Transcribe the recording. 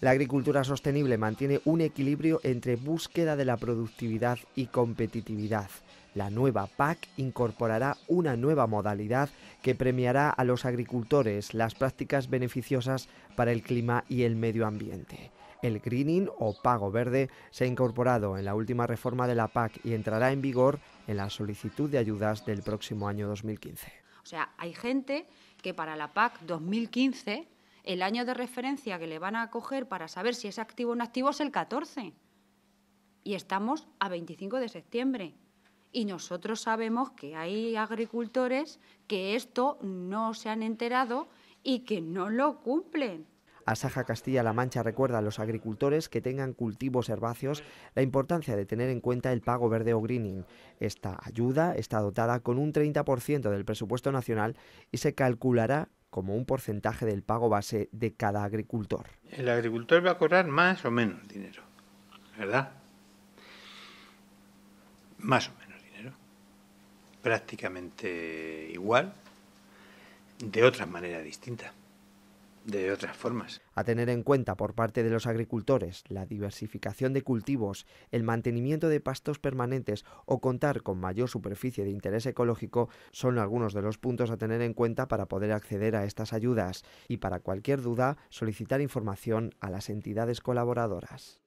La agricultura sostenible mantiene un equilibrio entre búsqueda de la productividad y competitividad. La nueva PAC incorporará una nueva modalidad que premiará a los agricultores las prácticas beneficiosas para el clima y el medio ambiente. El greening o pago verde se ha incorporado en la última reforma de la PAC y entrará en vigor en la solicitud de ayudas del próximo año 2015. O sea, hay gente que para la PAC 2015 el año de referencia que le van a coger para saber si es activo o no activo es el 14. Y estamos a 25 de septiembre. Y nosotros sabemos que hay agricultores que esto no se han enterado y que no lo cumplen. Asaja Castilla-La Mancha recuerda a los agricultores que tengan cultivos herbáceos la importancia de tener en cuenta el pago verde o greening. Esta ayuda está dotada con un 30% del presupuesto nacional y se calculará como un porcentaje del pago base de cada agricultor. El agricultor va a cobrar más o menos dinero, ¿verdad? Más o menos dinero. Prácticamente igual, de otra manera distinta de otras formas. A tener en cuenta por parte de los agricultores la diversificación de cultivos, el mantenimiento de pastos permanentes o contar con mayor superficie de interés ecológico son algunos de los puntos a tener en cuenta para poder acceder a estas ayudas y para cualquier duda solicitar información a las entidades colaboradoras.